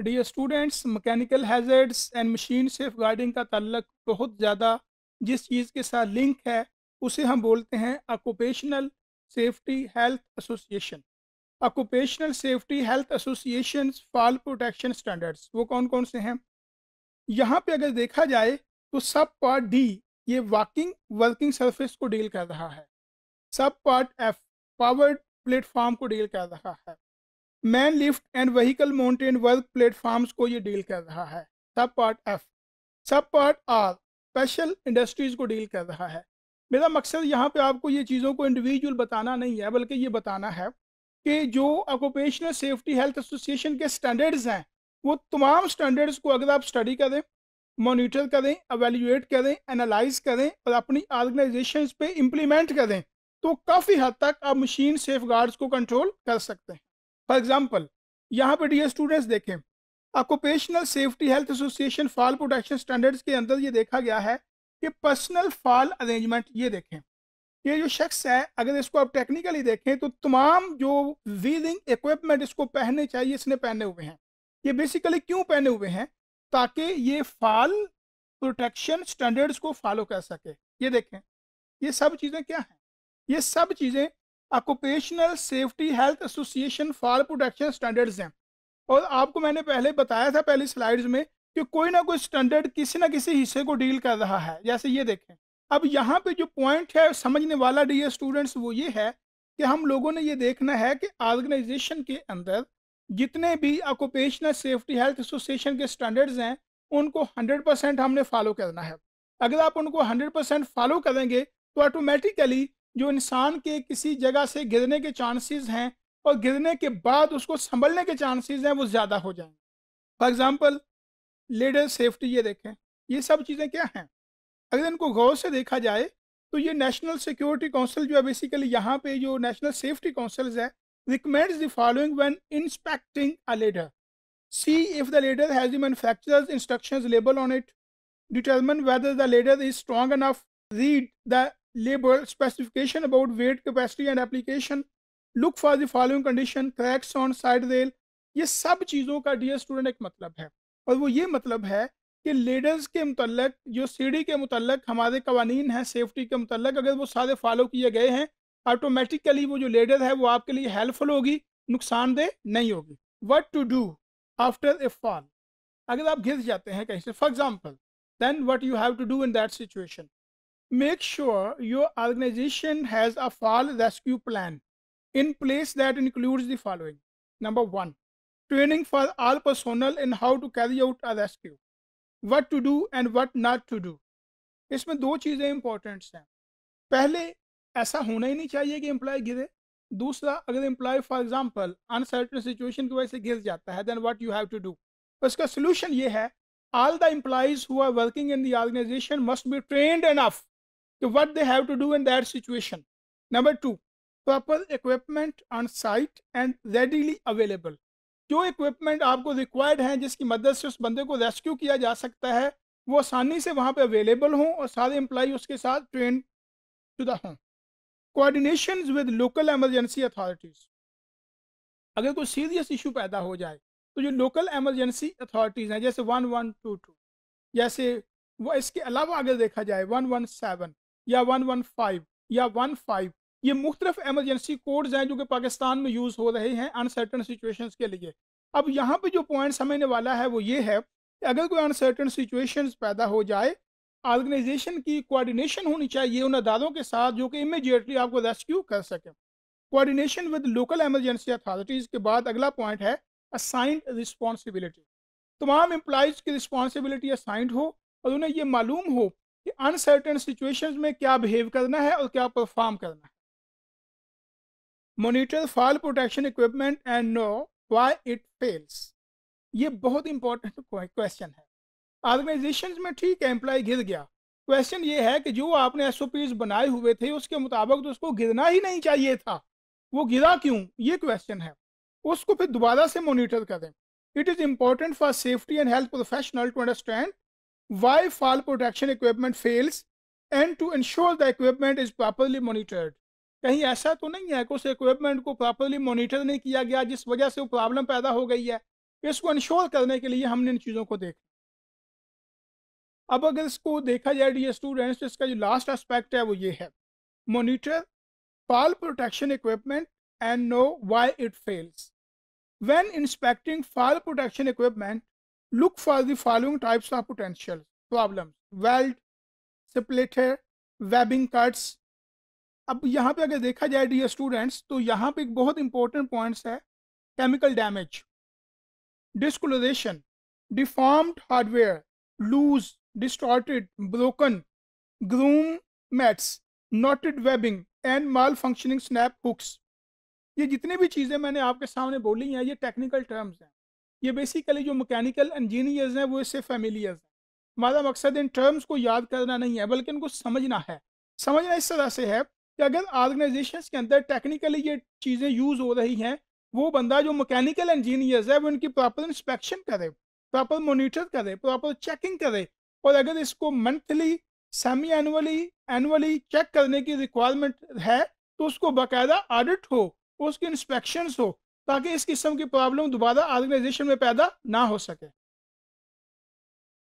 D students mechanical hazards and machine safeguarding का तल्लक बहुत ज़्यादा जिस चीज़ के साथ लिंक है उसे हम बोलते हैं occupational safety health association occupational safety health association fall protection standards वो कौन कौन से हैं यहाँ पे अगर देखा जाए तो सब पार्ट डी ये वॉकिंग वर्किंग सरफेस को डील कर रहा है subpart F powered platform को डील कर रहा है man lift and vehicle mounted work platforms को ये डील कर रहा है subpart F subpart R special industries को डील कर रहा है मेरा मकसद यहाँ पे आपको ये चीज़ों को इंडिविजुअल बताना नहीं है बल्कि ये बताना है कि जो ऑक्यूपेशनल सेफ्टी हेल्थ एसोसिएशन के स्टैंडर्ड्स हैं वो तमाम स्टैंडर्ड्स को अगर आप स्टडी करें मोनिटर करें अवेल्यूएट करें एनालाइज करें और अपनी ऑर्गेनाइजेशन पे इम्प्लीमेंट करें तो काफ़ी हद तक आप मशीन सेफ गार्ड्स को कंट्रोल कर सकते हैं फॉर एग्जाम्पल यहाँ पे डी स्टूडेंट्स देखें occupational safety health association fall protection standards के अंदर ये देखा गया है कि पर्सनल फॉल अरेंजमेंट ये देखें ये जो शख्स है अगर इसको आप टेक्निकली देखें तो तमाम जो वीरिंग इक्विपमेंट इसको पहनने चाहिए इसने पहने हुए हैं ये बेसिकली क्यों पहने हुए हैं ताकि ये फॉल प्रोटेक्शन स्टैंडर्ड्स को फॉलो कर सके ये देखें ये सब चीज़ें क्या हैं ये सब चीज़ें occupational safety health association for protection standards हैं और आपको मैंने पहले बताया था पहली स्लाइड्स में कि कोई ना कोई स्टैंडर्ड किसी ना किसी हिस्से को डील कर रहा है जैसे ये देखें अब यहाँ पे जो पॉइंट है समझने वाला डी स्टूडेंट्स वो ये है कि हम लोगों ने ये देखना है कि ऑर्गेनाइजेशन के अंदर जितने भी ऑक्यूपेशनल सेफ्टी हेल्थ एसोसिएशन के स्टैंडर्ड्स हैं उनको हंड्रेड परसेंट हमने फॉलो करना है अगर आप उनको हंड्रेड परसेंट फॉलो करेंगे तो ऑटोमेटिकली जो इंसान के किसी जगह से गिरने के चांसेस हैं और गिरने के बाद उसको संभलने के चांसेस हैं वो ज़्यादा हो जाएंगे फॉर एग्ज़ाम्पल लेडर सेफ्टी ये देखें ये सब चीज़ें क्या हैं अगर इनको गौर से देखा जाए तो ये नेशनल सिक्योरिटी काउंसिल जो है बेसिकली यहाँ पे जो नेशनल सेफ्टी काउंसिल्स है recommends the following when inspecting a ladder see if the ladder has the manufacturer's instructions label on it determine whether the ladder is strong enough read the label specification about weight capacity and application look for the following condition, cracks on side rail. ये सब चीज़ों का dear student एक मतलब है और वो ये मतलब है कि लेडर्स के मतलब जो सीढ़ी के मतलब हमारे कवानीन हैं सेफ्टी के मतलब अगर वो सारे फॉलो किए गए हैं ऑटोमेटिकली वो जो लेडर है वो आपके लिए हेल्पफुल होगी नुकसानदेह नहीं होगी what to do after a fall अगर आप घिर जाते हैं कहीं से for example then what you have to do in that situation make sure your organization has a fall rescue plan in place that includes the following. Number one, training for all personnel in how to carry out a rescue, what to do and what not to do. इसमें दो चीज़ें importance हैं पहले ऐसा होना ही नहीं चाहिए कि एम्प्लॉय गिरे दूसरा अगर employee for example uncertain situation की वजह से गिर जाता है then what you have to do उसका सोल्यूशन ये है all the employees who are working in the organisation must be trained enough कि what they have to do in that situation number two proper equipment on site and readily available जो equipment आपको required हैं जिसकी मदद से उस बंदे को रेस्क्यू किया जा सकता है वो आसानी से वहाँ पे अवेलेबल हों और सारे एम्प्लाई उसके साथ ट्रेन शुदा हों coordination with local emergency authorities अगर कोई सीरियस इशू पैदा हो जाए तो जो लोकल एमरजेंसी अथॉरिटीज़ हैं जैसे वन वन टू टू जैसे वो इसके अलावा अगर देखा जाए वन वन सेवन या वन वन फाइव या वन फाइव ये मुख्तलिफ एमरजेंसी कोड्स हैं जो कि पाकिस्तान में यूज़ हो रहे हैं अनसर्टन सिचुएशन के लिए अब यहाँ पे जो पॉइंट समझने वाला है वो ये है कि अगर कोई अनसर्टन सिचुएशन पैदा हो जाए ऑर्गेनाइजेशन की कोऑर्डिनेशन होनी चाहिए उन अदारों के साथ जो कि इमीडिएटली आपको रेस्क्यू कर सकें coordination with local emergency authorities के बाद अगला पॉइंट है असाइंड रिस्पॉन्सिबिलिटी तमाम एम्प्लॉज़ की रिस्पॉन्सिबिलिटी असाइंड हो और उन्हें ये मालूम हो कि अनसर्टेन सिचुएशंस में क्या बिहेव करना है और क्या परफॉर्म करना है monitor fall protection equipment and know why it fails ये बहुत इंपॉर्टेंट क्वेश्चन है ऑर्गेनाइजेशन में ठीक है एम्प्लॉय गिर गया क्वेश्चन ये है कि जो आपने एस बनाए हुए थे उसके मुताबिक तो उसको गिरना ही नहीं चाहिए था वो गिरा क्यों ये क्वेश्चन है उसको फिर दोबारा से मोनिटर करें it is important for safety and health professional to understand why fall protection equipment fails and to ensure the equipment is properly monitored. कहीं ऐसा तो नहीं है कि उस इक्विपमेंट को प्रॉपरली मॉनिटर नहीं किया गया जिस वजह से वो प्रॉब्लम पैदा हो गई है इसको इंश्योर करने के लिए हमने इन चीज़ों को देखा अब अगर इसको देखा जाए डी स्टूडेंट्स तो इसका जो लास्ट एस्पेक्ट है वो ये है monitor fall protection equipment and know why it fails when inspecting fall protection equipment look for the following types of potential problems weld separator webbing cuts अब यहाँ पे अगर देखा जाए डी स्टूडेंट्स तो यहाँ पे एक बहुत इंपॉर्टेंट पॉइंट्स है chemical damage discolouration deformed hardware loose distorted broken grommets knotted webbing and malfunctioning snap hooks ये जितनी भी चीज़ें मैंने आपके सामने बोली हैं ये टेक्निकल टर्म्स हैं ये बेसिकली जो मैकेनिकल इंजीनियर्स हैं वो इससे फेमिलियर्स हैं हमारा मकसद इन टर्म्स को याद करना नहीं है बल्कि इनको समझना है समझना इस तरह से है कि अगर ऑर्गेनाइजेशन के अंदर टेक्निकली ये चीज़ें यूज़ हो रही हैं वो बंदा जो मकैनिकल इंजीनियर्स है वो इनकी प्रॉपर इंस्पेक्शन करे प्रॉपर मोनिटर करे प्रॉपर चेकिंग करे और अगर इसको monthly semi annually annually check करने की रिक्वायरमेंट है तो उसको बाकायदा ऑडिट हो उसकी इंस्पेक्शन हो ताकि इस किस्म की प्रॉब्लम दोबारा ऑर्गेनाइजेशन में पैदा ना हो सके